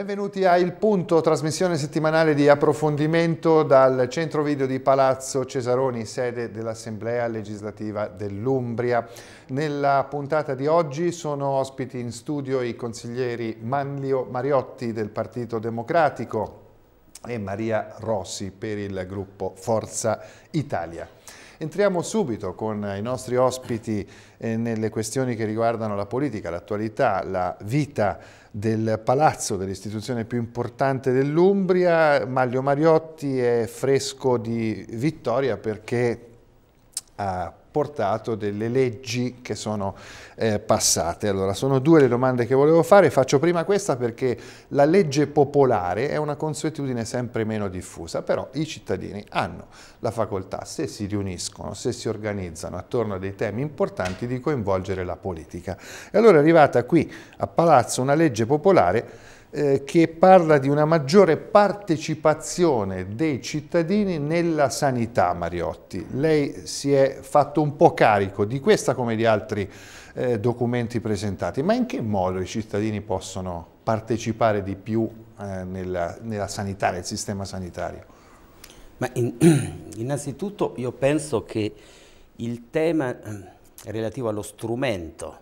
Benvenuti a Il Punto, trasmissione settimanale di approfondimento dal centro video di Palazzo Cesaroni, sede dell'Assemblea legislativa dell'Umbria. Nella puntata di oggi sono ospiti in studio i consiglieri Manlio Mariotti del Partito Democratico e Maria Rossi per il gruppo Forza Italia. Entriamo subito con i nostri ospiti eh, nelle questioni che riguardano la politica, l'attualità, la vita del palazzo dell'istituzione più importante dell'Umbria. Maglio Mariotti è fresco di vittoria perché ha portato delle leggi che sono eh, passate. Allora, sono due le domande che volevo fare, faccio prima questa perché la legge popolare è una consuetudine sempre meno diffusa, però i cittadini hanno la facoltà, se si riuniscono, se si organizzano attorno a dei temi importanti, di coinvolgere la politica. E allora è arrivata qui a Palazzo una legge popolare eh, che parla di una maggiore partecipazione dei cittadini nella sanità Mariotti. Lei si è fatto un po' carico di questa come di altri eh, documenti presentati, ma in che modo i cittadini possono partecipare di più eh, nella, nella, sanità, nel sistema sanitario? In, innanzitutto io penso che il tema eh, relativo allo strumento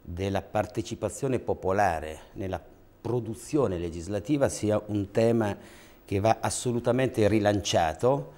della partecipazione popolare nella produzione legislativa sia un tema che va assolutamente rilanciato,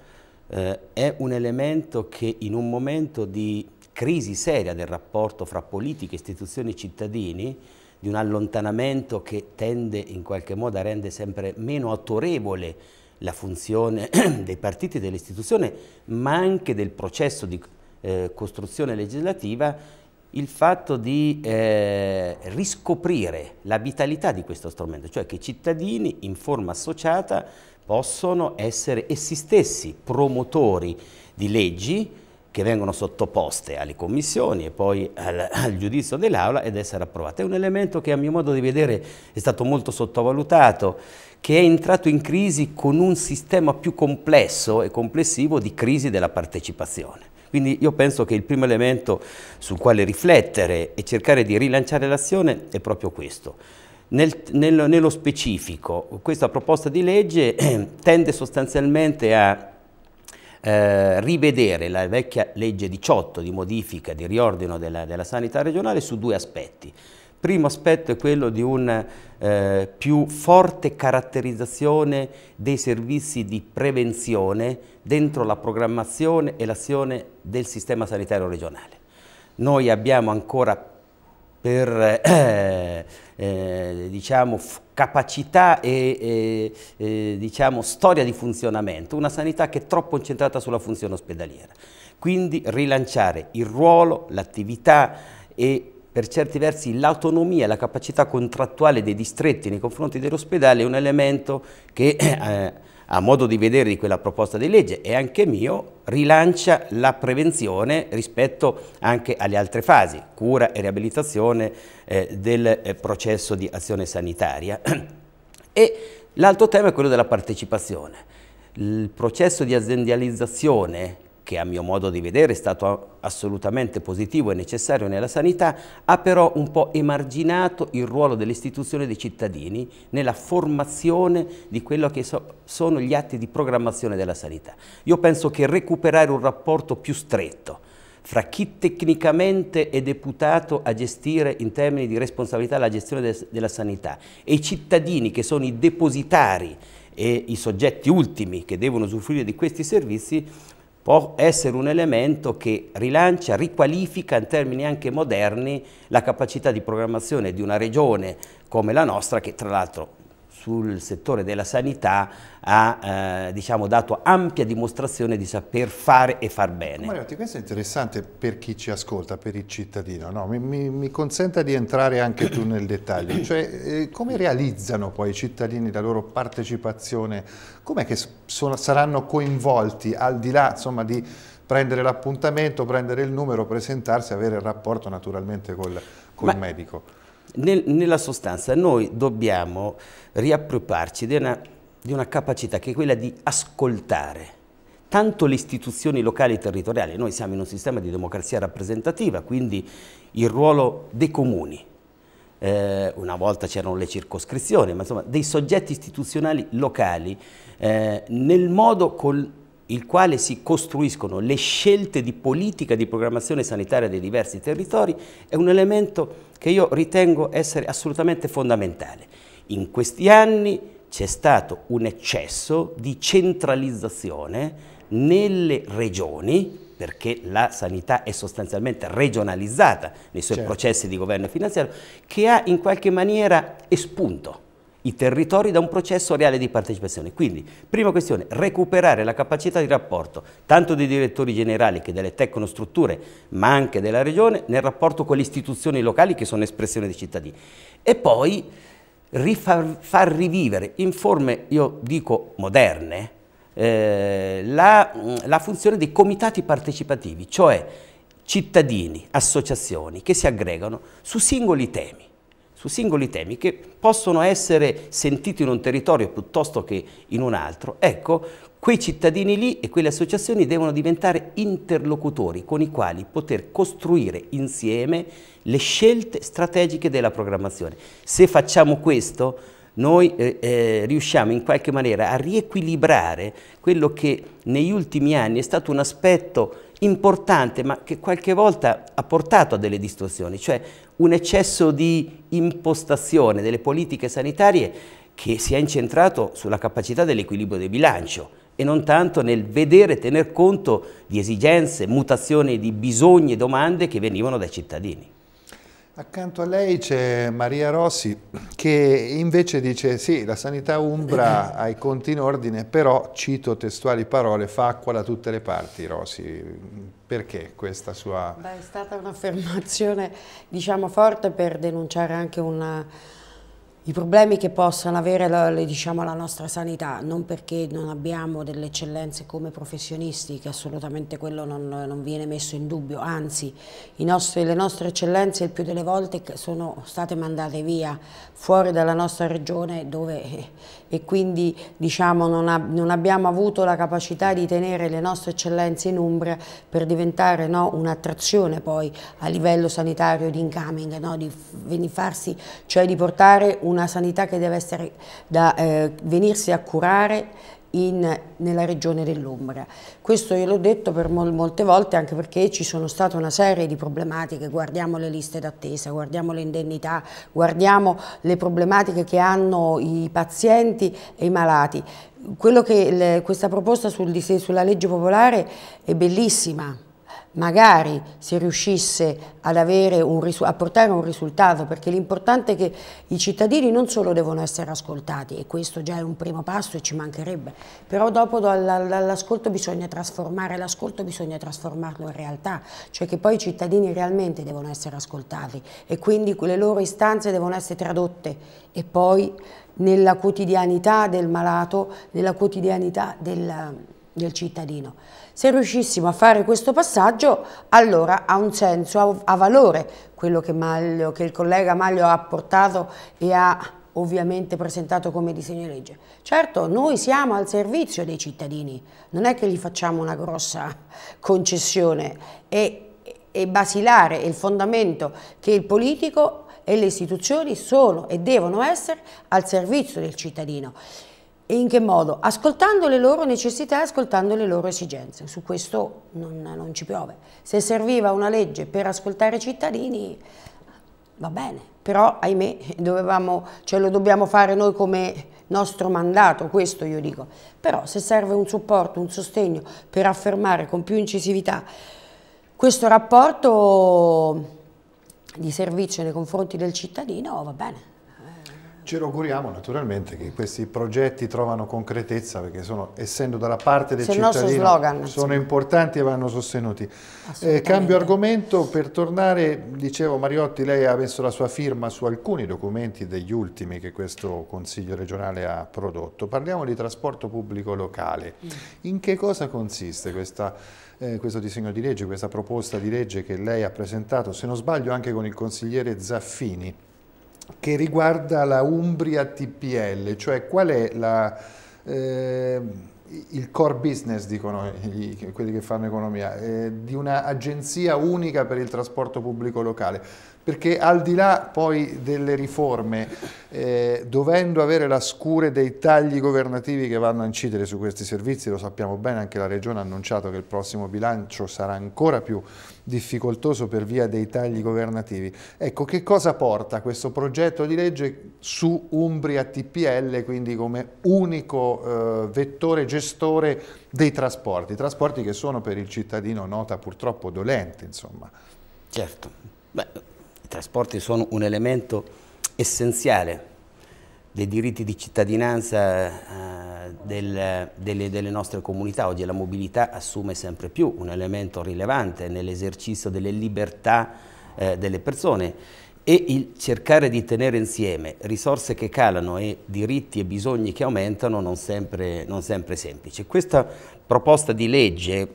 eh, è un elemento che in un momento di crisi seria del rapporto fra politica, istituzioni e cittadini, di un allontanamento che tende in qualche modo a rendere sempre meno autorevole la funzione dei partiti e dell'istituzione, ma anche del processo di eh, costruzione legislativa, il fatto di eh, riscoprire la vitalità di questo strumento, cioè che i cittadini in forma associata possono essere essi stessi promotori di leggi che vengono sottoposte alle commissioni e poi al, al giudizio dell'Aula ed essere approvate. È un elemento che a mio modo di vedere è stato molto sottovalutato, che è entrato in crisi con un sistema più complesso e complessivo di crisi della partecipazione. Quindi io penso che il primo elemento sul quale riflettere e cercare di rilanciare l'azione è proprio questo. Nel, nel, nello specifico, questa proposta di legge tende sostanzialmente a eh, rivedere la vecchia legge 18 di modifica, di riordino della, della sanità regionale su due aspetti. Primo aspetto è quello di una eh, più forte caratterizzazione dei servizi di prevenzione dentro la programmazione e l'azione del sistema sanitario regionale. Noi abbiamo ancora per eh, eh, eh diciamo, capacità e eh, diciamo, storia di funzionamento, una sanità che è troppo incentrata sulla funzione ospedaliera. Quindi rilanciare il ruolo, l'attività e per certi versi l'autonomia la capacità contrattuale dei distretti nei confronti dell'ospedale è un elemento che eh, a modo di vedere di quella proposta di legge e anche mio, rilancia la prevenzione rispetto anche alle altre fasi, cura e riabilitazione eh, del eh, processo di azione sanitaria. e l'altro tema è quello della partecipazione. Il processo di aziendalizzazione che a mio modo di vedere è stato assolutamente positivo e necessario nella sanità, ha però un po' emarginato il ruolo dell'istituzione dei cittadini nella formazione di quello che so sono gli atti di programmazione della sanità. Io penso che recuperare un rapporto più stretto fra chi tecnicamente è deputato a gestire in termini di responsabilità la gestione de della sanità e i cittadini che sono i depositari e i soggetti ultimi che devono usufruire di questi servizi può essere un elemento che rilancia, riqualifica in termini anche moderni la capacità di programmazione di una regione come la nostra, che tra l'altro sul settore della sanità ha eh, diciamo, dato ampia dimostrazione di saper fare e far bene. Mariotti, questo è interessante per chi ci ascolta, per il cittadino, no? mi, mi, mi, consenta di entrare anche più nel dettaglio, cioè eh, come realizzano poi i cittadini la loro partecipazione, com'è che sono, saranno coinvolti al di là insomma, di prendere l'appuntamento, prendere il numero, presentarsi, avere il rapporto naturalmente col, col Ma... medico? Nel, nella sostanza noi dobbiamo riappropriarci di una, di una capacità che è quella di ascoltare tanto le istituzioni locali e territoriali, noi siamo in un sistema di democrazia rappresentativa, quindi il ruolo dei comuni, eh, una volta c'erano le circoscrizioni, ma insomma dei soggetti istituzionali locali eh, nel modo col il quale si costruiscono le scelte di politica di programmazione sanitaria dei diversi territori, è un elemento che io ritengo essere assolutamente fondamentale. In questi anni c'è stato un eccesso di centralizzazione nelle regioni, perché la sanità è sostanzialmente regionalizzata nei suoi certo. processi di governo finanziario, che ha in qualche maniera espunto i territori da un processo reale di partecipazione. Quindi, prima questione, recuperare la capacità di rapporto tanto dei direttori generali che delle tecnostrutture, ma anche della regione, nel rapporto con le istituzioni locali che sono espressione dei cittadini. E poi rifar, far rivivere in forme, io dico, moderne, eh, la, la funzione dei comitati partecipativi, cioè cittadini, associazioni che si aggregano su singoli temi su singoli temi che possono essere sentiti in un territorio piuttosto che in un altro, ecco, quei cittadini lì e quelle associazioni devono diventare interlocutori con i quali poter costruire insieme le scelte strategiche della programmazione. Se facciamo questo, noi eh, eh, riusciamo in qualche maniera a riequilibrare quello che negli ultimi anni è stato un aspetto importante ma che qualche volta ha portato a delle distorsioni, cioè un eccesso di impostazione delle politiche sanitarie che si è incentrato sulla capacità dell'equilibrio del bilancio e non tanto nel vedere e tener conto di esigenze, mutazioni di bisogni e domande che venivano dai cittadini. Accanto a lei c'è Maria Rossi che invece dice sì, la sanità umbra ha i conti in ordine, però, cito testuali parole, fa acqua da tutte le parti Rossi. Perché questa sua... Beh, è stata un'affermazione diciamo forte per denunciare anche una i problemi che possono avere la, diciamo, la nostra sanità, non perché non abbiamo delle eccellenze come professionisti, che assolutamente quello non, non viene messo in dubbio, anzi nostri, le nostre eccellenze il più delle volte sono state mandate via fuori dalla nostra regione dove, eh, e quindi diciamo, non, ha, non, abbiamo avuto la capacità di tenere le nostre eccellenze in Umbria per diventare no, un'attrazione poi a livello sanitario di incoming, no, di, farsi, cioè di portare un una sanità che deve essere da eh, venirsi a curare in, nella regione dell'Umbria. Questo io l'ho detto per mol, molte volte anche perché ci sono state una serie di problematiche, guardiamo le liste d'attesa, guardiamo le indennità, guardiamo le problematiche che hanno i pazienti e i malati. Quello che le, questa proposta sul, sulla legge popolare è bellissima, magari si riuscisse un, a portare un risultato, perché l'importante è che i cittadini non solo devono essere ascoltati, e questo già è un primo passo e ci mancherebbe, però dopo dall'ascolto bisogna trasformare l'ascolto, bisogna trasformarlo in realtà, cioè che poi i cittadini realmente devono essere ascoltati e quindi le loro istanze devono essere tradotte e poi nella quotidianità del malato, nella quotidianità del del cittadino. Se riuscissimo a fare questo passaggio, allora ha un senso, ha, valore quello che, Maglio, che il collega Maglio ha portato e ha ovviamente presentato come disegno di legge. Certo, noi siamo al servizio dei cittadini, non è che gli facciamo una grossa concessione, è, è basilare il fondamento che il politico e le istituzioni sono e devono essere al servizio del cittadino. E in che modo? Ascoltando le loro necessità e ascoltando le loro esigenze. Su questo non, non ci piove. Se serviva una legge per ascoltare i cittadini, va bene, però ahimè dovevamo, ce lo dobbiamo fare noi come nostro mandato, questo io dico. Però se serve un supporto, un sostegno per affermare con più incisività questo rapporto di servizio nei confronti del cittadino, va bene. Ce lo auguriamo naturalmente che questi progetti trovano concretezza perché sono, essendo dalla parte del Se cittadino, slogan, sono importanti e vanno sostenuti. Eh, cambio argomento, per tornare, dicevo Mariotti, lei ha messo la sua firma su alcuni documenti degli ultimi che questo Consiglio regionale ha prodotto. Parliamo di trasporto pubblico locale. Mm. In che cosa consiste questa, eh, questo disegno di legge, questa proposta di legge che lei ha presentato, se non sbaglio anche con il consigliere Zaffini? che riguarda la Umbria TPL, cioè qual è la, eh, il core business, dicono gli, quelli che fanno economia, eh, di un'agenzia unica per il trasporto pubblico locale. Perché al di là poi delle riforme, eh, dovendo avere la scure dei tagli governativi che vanno a incidere su questi servizi, lo sappiamo bene, anche la Regione ha annunciato che il prossimo bilancio sarà ancora più difficoltoso per via dei tagli governativi. Ecco, che cosa porta questo progetto di legge su Umbria TPL, quindi come unico eh, vettore gestore dei trasporti, trasporti che sono per il cittadino nota purtroppo dolente, insomma. Certo, Beh, i trasporti sono un elemento essenziale dei diritti di cittadinanza eh, del, delle, delle, nostre comunità. Oggi la mobilità assume sempre più un elemento rilevante nell'esercizio delle libertà eh, delle persone e il cercare di tenere insieme risorse che calano e diritti e bisogni che aumentano non sempre, non sempre semplice. Questa proposta di legge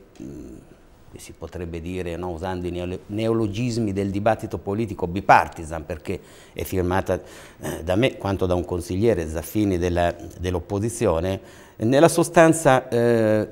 si potrebbe dire, no, usando i neologismi del dibattito politico, bipartisan, perché è firmata eh, da me quanto da un consigliere Zaffini dell'opposizione, nella sostanza eh,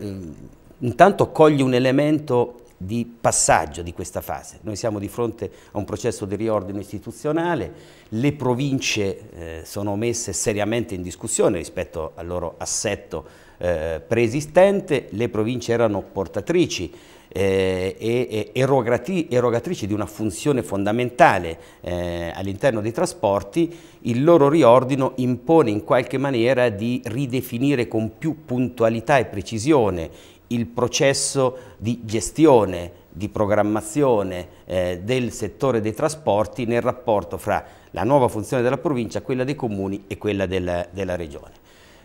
intanto coglie un elemento di passaggio di questa fase. Noi siamo di fronte a un processo di riordino istituzionale, le province eh, sono messe seriamente in discussione rispetto al loro assetto eh, preesistente, le province erano portatrici eh, e, erogati, erogatrici di una funzione fondamentale eh, all'interno dei trasporti, il loro riordino impone in qualche maniera di ridefinire con più puntualità e precisione il processo di gestione, di programmazione eh, del settore dei trasporti nel rapporto fra la nuova funzione della provincia, quella dei comuni e quella della, della regione.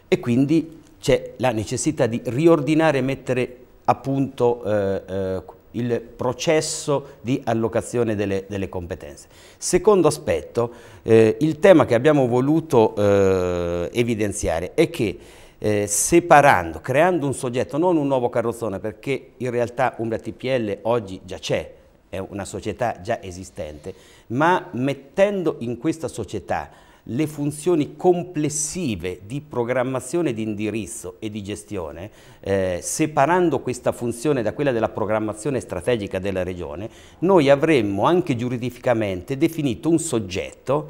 E quindi c'è la necessità di riordinare e mettere appunto eh, eh, il processo di allocazione delle, delle competenze. Secondo aspetto, eh, il tema che abbiamo voluto eh, evidenziare è che eh, separando, creando un soggetto, non un nuovo carrozzone, perché in realtà Umbria TPL oggi già c'è, è una società già esistente, ma mettendo in questa società le funzioni complessive di programmazione di indirizzo e di gestione, eh, separando questa funzione da quella della programmazione strategica della regione, noi avremmo anche giuridificamente definito un soggetto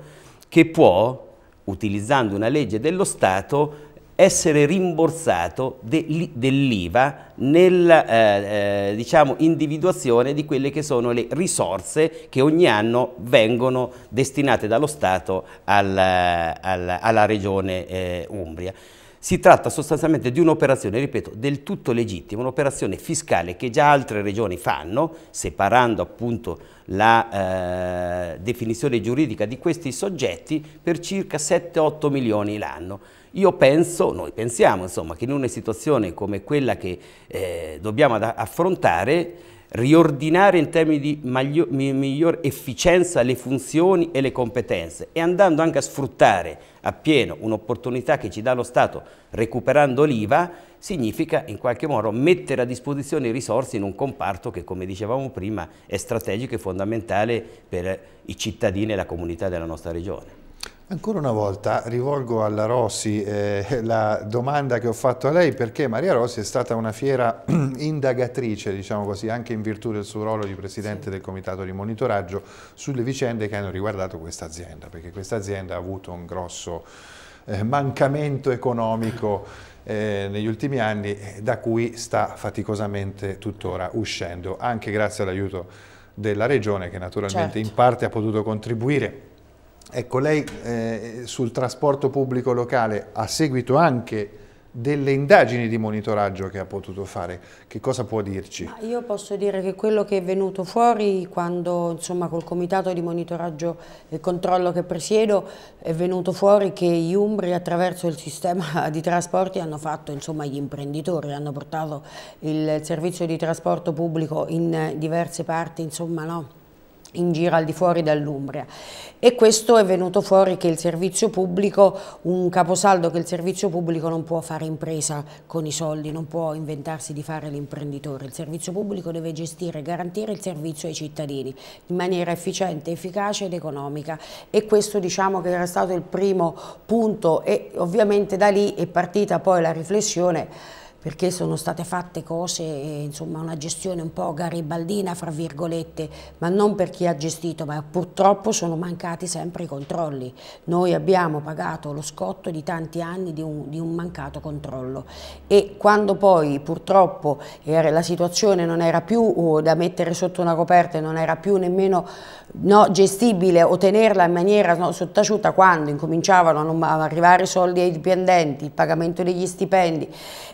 che può, utilizzando una legge dello Stato, essere rimborsato de, dell'IVA nella eh, eh, diciamo, individuazione di quelle che sono le risorse che ogni anno vengono destinate dallo Stato al, al, alla regione eh, Umbria. Si tratta sostanzialmente di un'operazione, ripeto, del tutto legittima, un'operazione fiscale che già altre regioni fanno, separando appunto la eh, definizione giuridica di questi soggetti per circa 7-8 milioni l'anno. Io penso, noi pensiamo insomma, che in una situazione come quella che eh, dobbiamo affrontare riordinare in termini di maglio, miglior efficienza le funzioni e le competenze e andando anche a sfruttare appieno un'opportunità che ci dà lo Stato recuperando l'IVA significa in qualche modo mettere a disposizione risorse in un comparto che come dicevamo prima è strategico e fondamentale per i cittadini e la comunità della nostra regione. Ancora una volta rivolgo alla Rossi eh, la domanda che ho fatto a lei perché Maria Rossi è stata una fiera indagatrice, diciamo così, anche in virtù del suo ruolo di Presidente sì. del Comitato di Monitoraggio sulle vicende che hanno riguardato questa azienda, perché questa azienda ha avuto un grosso eh, mancamento economico eh, negli ultimi anni eh, da cui sta faticosamente tuttora uscendo, anche grazie all'aiuto della Regione che naturalmente certo. in parte ha potuto contribuire Ecco, lei eh, sul trasporto pubblico locale a seguito anche delle indagini di monitoraggio che ha potuto fare, che cosa può dirci? Ma io posso dire che quello che è venuto fuori quando, insomma, col comitato di monitoraggio e controllo che presiedo, è venuto fuori che gli Umbri attraverso il sistema di trasporti hanno fatto, insomma, gli imprenditori, hanno portato il servizio di trasporto pubblico in eh, diverse parti, insomma, no? in giro al di fuori dell'Umbria. e questo è venuto fuori che il servizio pubblico, un caposaldo che il servizio pubblico non può fare impresa con i soldi, non può inventarsi di fare l'imprenditore, il servizio pubblico deve gestire e garantire il servizio ai cittadini in maniera efficiente, efficace ed economica e questo diciamo che era stato il primo punto e ovviamente da lì è partita poi la riflessione perché sono state fatte cose, eh, insomma una gestione un po' garibaldina fra virgolette, ma non per chi ha gestito, ma purtroppo sono mancati sempre i controlli. Noi abbiamo pagato lo scotto di tanti anni di un, di un mancato controllo e quando poi purtroppo la situazione non era più da mettere sotto una coperta, non era più nemmeno no, gestibile o tenerla in maniera no, sottaciuta, quando incominciavano a arrivare i soldi ai dipendenti, il pagamento degli stipendi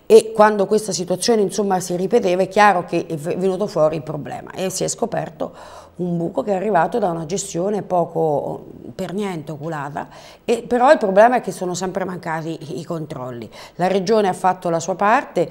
e quando questa situazione insomma, si ripeteva è chiaro che è venuto fuori il problema e si è scoperto un buco che è arrivato da una gestione poco per niente oculata, e, però il problema è che sono sempre mancati i controlli. La regione ha fatto la sua parte,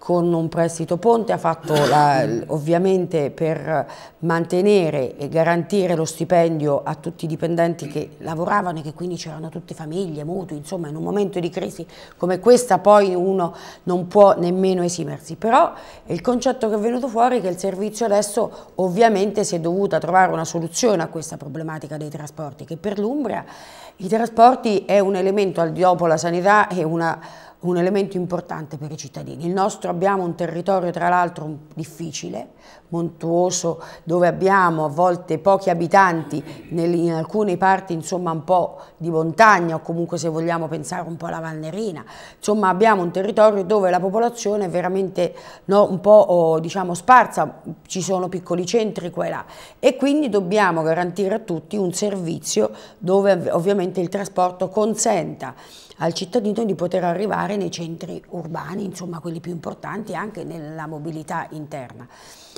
con un prestito ponte, ha fatto la, ovviamente per mantenere e garantire lo stipendio a tutti i dipendenti che lavoravano e che quindi c'erano tutte famiglie, mutui, insomma in un momento di crisi come questa poi uno non può nemmeno esimersi, però il concetto che è venuto fuori è che il servizio adesso ovviamente si è dovuta trovare una soluzione a questa problematica dei trasporti, che per l'Umbria i trasporti è un elemento al di dopo la sanità e una un elemento importante per i cittadini. Il nostro abbiamo un territorio tra l'altro difficile, montuoso, dove abbiamo a volte pochi abitanti, in alcune parti insomma un po' di montagna o comunque se vogliamo pensare un po' alla Valnerina, insomma abbiamo un territorio dove la popolazione è veramente no, un po' diciamo sparsa, ci sono piccoli centri qua e là e quindi dobbiamo garantire a tutti un servizio dove ovviamente il trasporto consenta al cittadino di poter arrivare nei centri urbani, insomma quelli più importanti anche nella mobilità interna.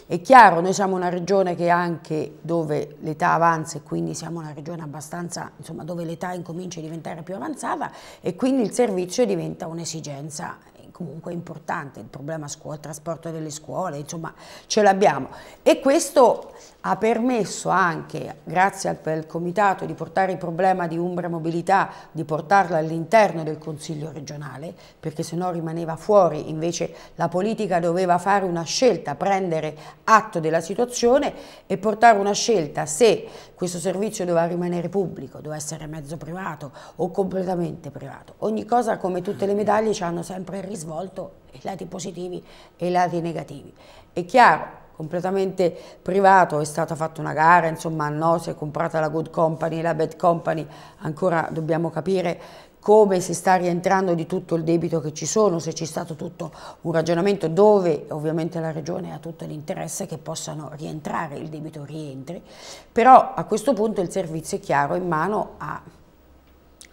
È chiaro, noi siamo una regione che anche dove l'età avanza e quindi siamo una regione abbastanza, insomma, dove l'età incomincia a diventare più avanzata e quindi il servizio diventa un'esigenza comunque è importante, il problema scuola, trasporto delle scuole, insomma ce l'abbiamo. E questo ha permesso anche, grazie al, al comitato, di portare il problema di Umbra Mobilità, di portarlo all'interno del Consiglio regionale, perché se no rimaneva fuori, invece la politica doveva fare una scelta, prendere atto della situazione e portare una scelta se questo servizio doveva rimanere pubblico, doveva essere mezzo privato o completamente privato. Ogni cosa, come tutte le medaglie, ci hanno sempre risvolto stravolto i lati positivi e i lati negativi. È chiaro, completamente privato, è stata fatta una gara, insomma no, si è comprata la good company, la bad company, ancora dobbiamo capire come si sta rientrando di tutto il debito che ci sono, se c'è stato tutto un ragionamento dove ovviamente la Regione ha tutto l'interesse che possano rientrare, il debito rientri, però a questo punto il servizio è chiaro in mano a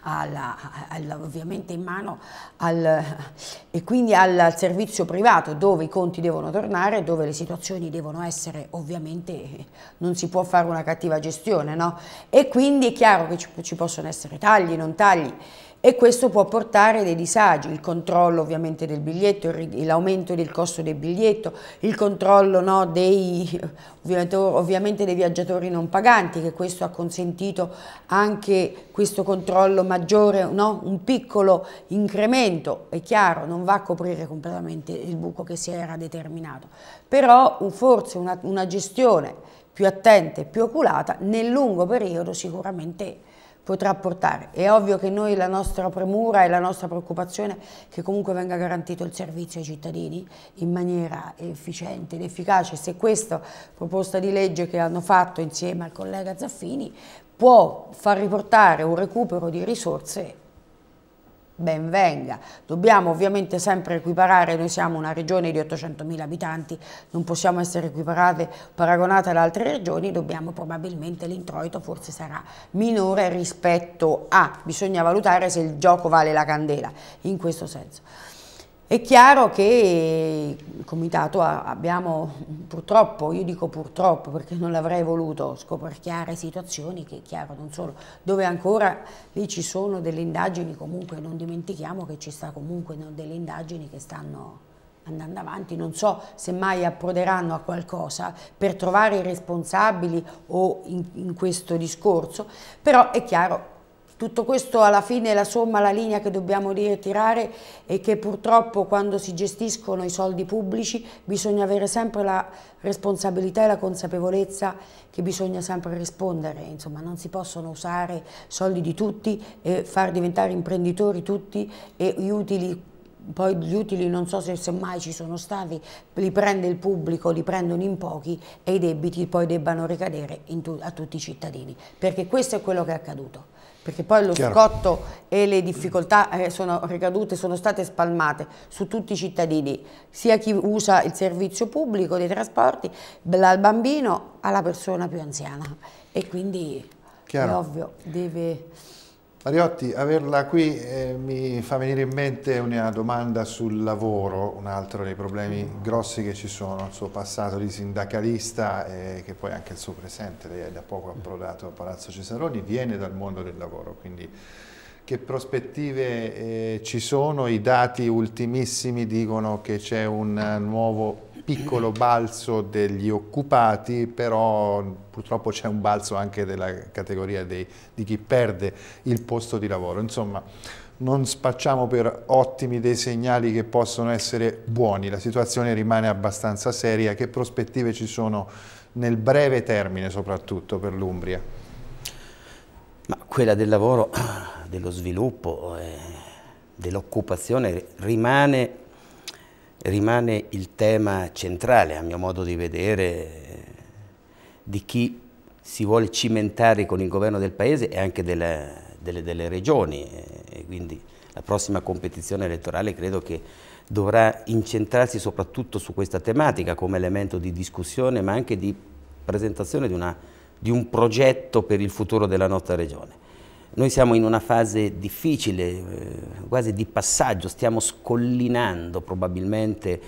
alla, alla, ovviamente in mano al, e quindi al servizio privato dove i conti devono tornare, dove le situazioni devono essere ovviamente, non si può fare una cattiva gestione, no? E quindi è chiaro che ci, ci possono essere tagli, non tagli e questo può portare dei disagi, il controllo ovviamente del biglietto, l'aumento del costo del biglietto, il controllo no, dei, ovviamente dei viaggiatori non paganti, che questo ha consentito anche questo controllo maggiore, no, un piccolo incremento, è chiaro, non va a coprire completamente il buco che si era determinato, però forse una, una gestione più attenta e più oculata nel lungo periodo sicuramente potrà portare. È ovvio che noi la nostra premura e la nostra preoccupazione è che comunque venga garantito il servizio ai cittadini in maniera efficiente ed efficace. Se questa proposta di legge che hanno fatto insieme al collega Zaffini può far riportare un recupero di risorse ben venga. Dobbiamo ovviamente sempre equiparare, noi siamo una regione di 800.000 abitanti, non possiamo essere equiparate, paragonate ad altre regioni, dobbiamo probabilmente l'introito forse sarà minore rispetto a, bisogna valutare se il gioco vale la candela, in questo senso. È chiaro che il comitato abbiamo purtroppo, io dico purtroppo perché non l'avrei voluto, scoperchiare situazioni che è chiaro non solo, dove ancora lì ci sono delle indagini comunque, non dimentichiamo che ci sta comunque delle indagini che stanno andando avanti, non so se mai approderanno a qualcosa per trovare i responsabili o in, in questo discorso, però è chiaro tutto questo alla fine è la somma, la linea che dobbiamo ritirare e che purtroppo quando si gestiscono i soldi pubblici bisogna avere sempre la responsabilità e la consapevolezza che bisogna sempre rispondere, insomma non si possono usare soldi di tutti e far diventare imprenditori tutti e gli utili poi gli utili non so se semmai ci sono stati, li prende il pubblico, li prendono in pochi e i debiti poi debbano ricadere tu, a tutti i cittadini, perché questo è quello che è accaduto perché poi lo Chiaro. scotto e le difficoltà eh, sono ricadute, sono state spalmate su tutti i cittadini, sia chi usa il servizio pubblico dei trasporti, dal bambino alla persona più anziana. E quindi Chiaro. è ovvio, deve... Mariotti, averla qui eh, mi fa venire in mente una domanda sul lavoro, un altro dei problemi grossi che ci sono, il suo passato di sindacalista e eh, che poi anche il suo presente, lei è da poco approdato a Palazzo Cesaroni, viene dal mondo del lavoro, quindi che prospettive eh, ci sono? I dati ultimissimi dicono che c'è un nuovo piccolo balzo degli occupati, però purtroppo c'è un balzo anche della categoria dei, di chi perde il posto di lavoro. Insomma, non spacciamo per ottimi dei segnali che possono essere buoni, la situazione rimane abbastanza seria, che prospettive ci sono nel breve termine soprattutto per l'Umbria? Ma quella del lavoro, dello sviluppo, eh, dell'occupazione rimane rimane il tema centrale, a mio modo di vedere, di chi si vuole cimentare con il governo del Paese e anche delle, delle, delle regioni. E quindi la prossima competizione elettorale credo che dovrà incentrarsi soprattutto su questa tematica come elemento di discussione ma anche di presentazione di, una, di un progetto per il futuro della nostra regione. Noi siamo in una fase difficile, eh, quasi di passaggio, stiamo scollinando probabilmente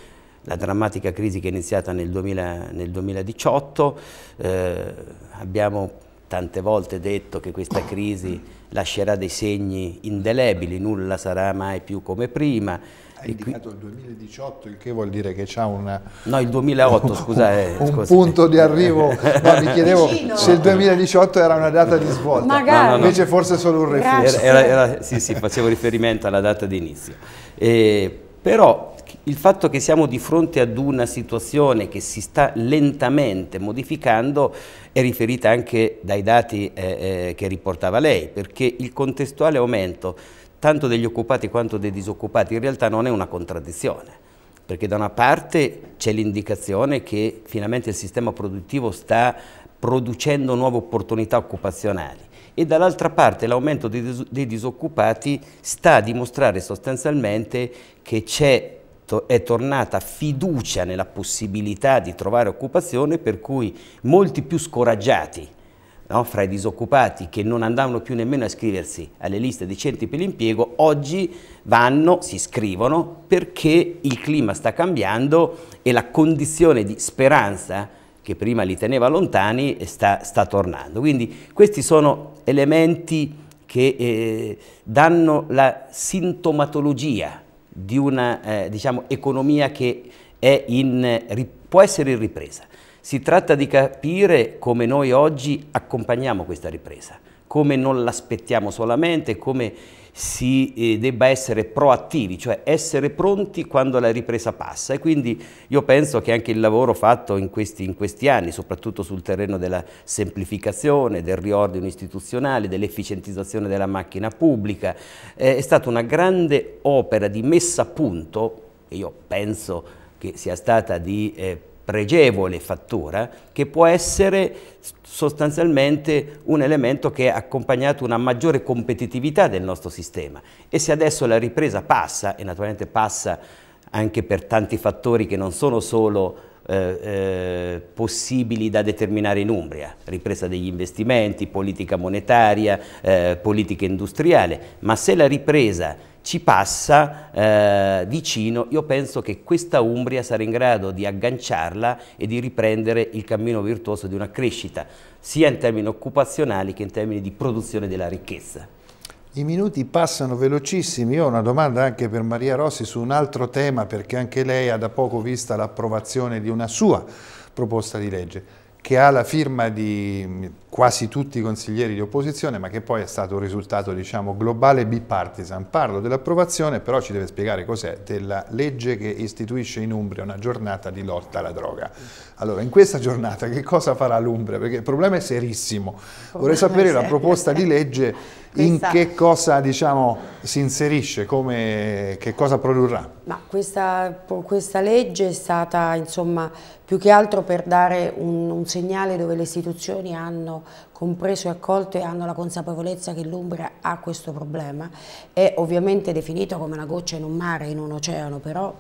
la drammatica crisi che è iniziata nel, 2000, nel 2018. Eh, abbiamo tante volte detto che questa crisi lascerà dei segni indelebili, nulla sarà mai più come prima. Hai indicato qui... il 2018, il che vuol dire che c'è un... No, il 2008, scusa. Eh, un punto di arrivo. Ma mi chiedevo Vicino. se il 2018 era una data di svolta. Magari. No, no, Invece forse solo un refuso. Era, sì, sì, facevo riferimento alla data di inizio. Eh, però il fatto che siamo di fronte ad una situazione che si sta lentamente modificando è riferita anche dai dati eh, eh, che riportava lei, perché il contestuale aumento tanto degli occupati quanto dei disoccupati in realtà non è una contraddizione perché da una parte c'è l'indicazione che finalmente il sistema produttivo sta producendo nuove opportunità occupazionali e dall'altra parte l'aumento dei, disoccupati sta a dimostrare sostanzialmente che c'è to è tornata fiducia nella possibilità di trovare occupazione per cui molti più scoraggiati no, fra i disoccupati che non andavano più nemmeno a iscriversi alle liste dei centri per l'impiego, oggi vanno, si iscrivono perché il clima sta cambiando e la condizione di speranza che prima li teneva lontani sta, sta tornando. Quindi questi sono elementi che eh, danno la sintomatologia di una eh, diciamo, economia che in, può essere in ripresa. Si tratta di capire come noi oggi accompagniamo questa ripresa come non l'aspettiamo solamente, come si eh, debba essere proattivi, cioè essere pronti quando la ripresa passa e quindi io penso che anche il lavoro fatto in questi, in questi anni, soprattutto sul terreno della semplificazione, del riordino istituzionale, dell'efficientizzazione della macchina pubblica, eh, è stata una grande opera di messa a punto, e io penso che sia stata di eh, pregevole fattura che può essere sostanzialmente un elemento che ha accompagnato una maggiore competitività del nostro sistema e se adesso la ripresa passa e naturalmente passa anche per tanti fattori che non sono solo eh, eh possibili da determinare in Umbria, ripresa degli investimenti, politica monetaria, eh, politica industriale, ma se la ripresa ci passa eh, vicino, io penso che questa Umbria sarà in grado di agganciarla e di riprendere il cammino virtuoso di una crescita, sia in termini occupazionali che in termini di produzione della ricchezza. I minuti passano velocissimi, io ho una domanda anche per Maria Rossi su un altro tema perché anche lei ha da poco vista l'approvazione di una sua proposta di legge che ha la firma di quasi tutti i consiglieri di opposizione, ma che poi è stato un risultato diciamo, globale bipartisan. Parlo dell'approvazione, però ci deve spiegare cos'è, della legge che istituisce in Umbria una giornata di lotta alla droga. Allora, in questa giornata che cosa farà l'Umbria? Perché il problema è serissimo. Vorrei sapere la proposta di legge questa... In che cosa diciamo, si inserisce, come, che cosa produrrà? Questa, questa, legge è stata insomma, più che altro per dare un, un, segnale dove le istituzioni hanno compreso e accolto e hanno la consapevolezza che l'Umbria ha questo problema. È ovviamente definito come una goccia in un mare, in un oceano, però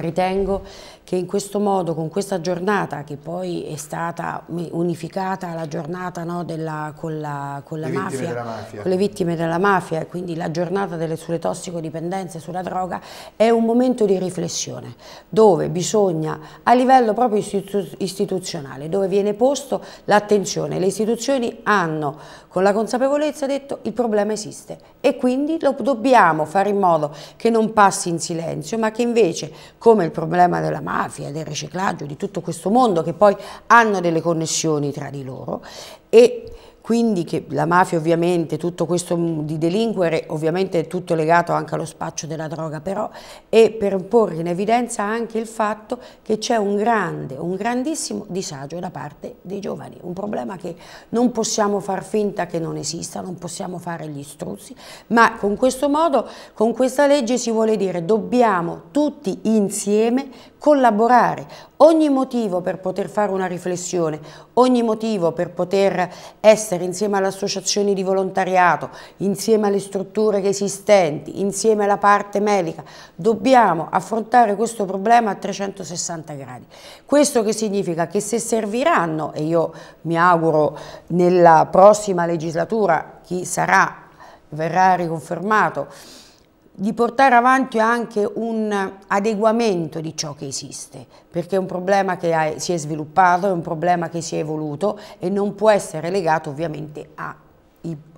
Ritengo che in questo modo, con questa giornata che poi è stata unificata alla giornata no, della, con, la, con, la mafia, mafia. con, le vittime della mafia, quindi la giornata delle, sulle tossicodipendenze, sulla droga, è un momento di riflessione dove bisogna, a livello proprio istitu istituzionale, dove viene posto l'attenzione, le istituzioni hanno con la consapevolezza detto il problema esiste e quindi lo dobbiamo fare in modo che non passi in silenzio ma che invece come il problema della mafia, del riciclaggio, di tutto questo mondo che poi hanno delle connessioni tra di loro e quindi che la mafia ovviamente, tutto questo di delinquere ovviamente è tutto legato anche allo spaccio della droga però e per porre in evidenza anche il fatto che c'è un grande, un grandissimo disagio da parte dei giovani, un problema che non possiamo far finta che non esista, non possiamo fare gli struzzi, ma con questo modo, con questa legge si vuole dire dobbiamo tutti insieme collaborare, ogni motivo per poter fare una riflessione, ogni motivo per poter essere insieme alle associazioni di volontariato, insieme alle strutture esistenti, insieme alla parte medica, dobbiamo affrontare questo problema a 360 gradi. Questo che significa che se serviranno, e io mi auguro nella prossima legislatura chi sarà verrà riconfermato, di portare avanti anche un adeguamento di ciò che esiste, perché è un problema che si è sviluppato, è un problema che si è evoluto e non può essere legato ovviamente a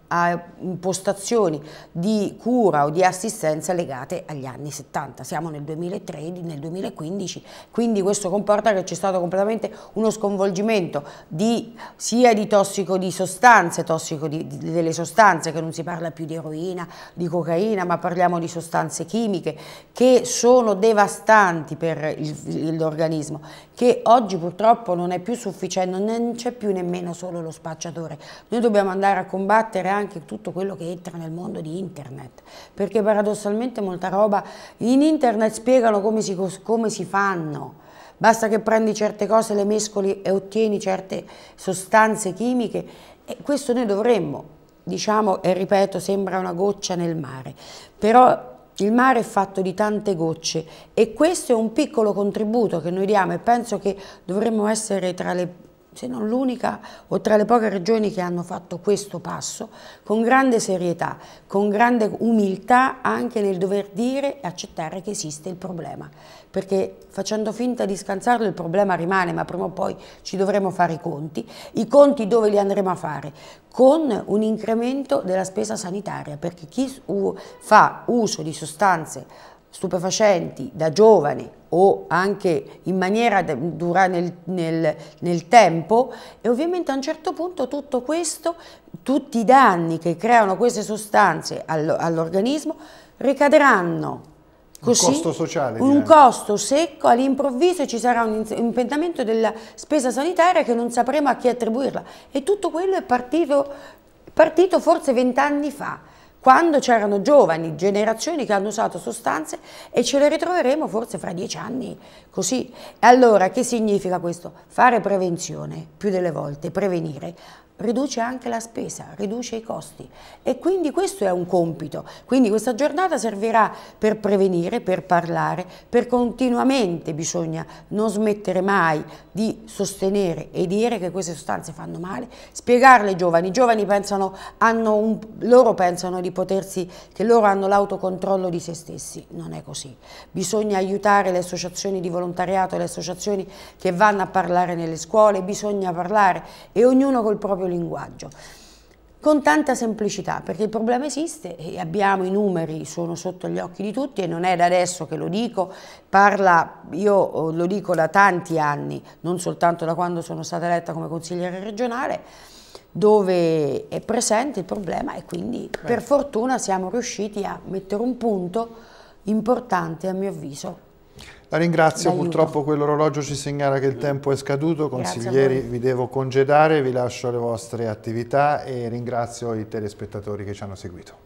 a impostazioni di cura o di assistenza legate agli anni 70. Siamo nel 2013, nel 2015, quindi questo comporta che c'è stato completamente uno sconvolgimento di, sia di tossico di sostanze, tossico di, di, delle sostanze, che non si parla più di eroina, di cocaina, ma parliamo di sostanze chimiche che sono devastanti per l'organismo, che oggi purtroppo non è più sufficiente, non c'è più nemmeno solo lo spacciatore. Noi dobbiamo andare a combattere anche tutto quello che entra nel mondo di internet, perché paradossalmente molta roba in internet spiegano come si, come si fanno, basta che prendi certe cose, le mescoli e ottieni certe sostanze chimiche e questo noi dovremmo, diciamo, e ripeto, sembra una goccia nel mare, però il mare è fatto di tante gocce e questo è un piccolo contributo che noi diamo e penso che dovremmo essere tra le se non l'unica o tra le poche regioni che hanno fatto questo passo, con grande serietà, con grande umiltà anche nel dover dire e accettare che esiste il problema, perché facendo finta di scansarlo il problema rimane, ma prima o poi ci dovremo fare i conti, i conti dove li andremo a fare? Con un incremento della spesa sanitaria, perché chi fa uso di sostanze stupefacenti da giovani o anche in maniera dura nel, nel, nel, tempo e ovviamente a un certo punto tutto questo, tutti i danni che creano queste sostanze all'organismo ricadranno Così, un costo sociale. Un direi. costo secco, all'improvviso ci sarà un impedimento della spesa sanitaria che non sapremo a chi attribuirla. E tutto quello è partito, partito forse vent'anni fa quando c'erano giovani, generazioni che hanno usato sostanze e ce le ritroveremo forse fra dieci anni, così. Allora, che significa questo? Fare prevenzione, più delle volte, prevenire, riduce anche la spesa, riduce i costi e quindi questo è un compito. Quindi questa giornata servirà per prevenire, per parlare, per continuamente bisogna non smettere mai di sostenere e dire che queste sostanze fanno male, spiegarle ai giovani, i giovani pensano, un, loro pensano di potersi, che loro hanno l'autocontrollo di se stessi, non è così, bisogna aiutare le associazioni di volontariato, le associazioni che vanno a parlare nelle scuole, bisogna parlare e ognuno col proprio linguaggio con tanta semplicità, perché il problema esiste e abbiamo i numeri, sono sotto gli occhi di tutti e non è da adesso che lo dico, parla, io oh, lo dico da tanti anni, non soltanto da quando sono stata eletta come consigliere regionale, dove è presente il problema e quindi Beh. per fortuna siamo riusciti a mettere un punto importante a mio avviso la ringrazio, purtroppo quell'orologio ci segnala che il tempo è scaduto, consiglieri vi devo congedare, vi lascio alle vostre attività e ringrazio i telespettatori che ci hanno seguito.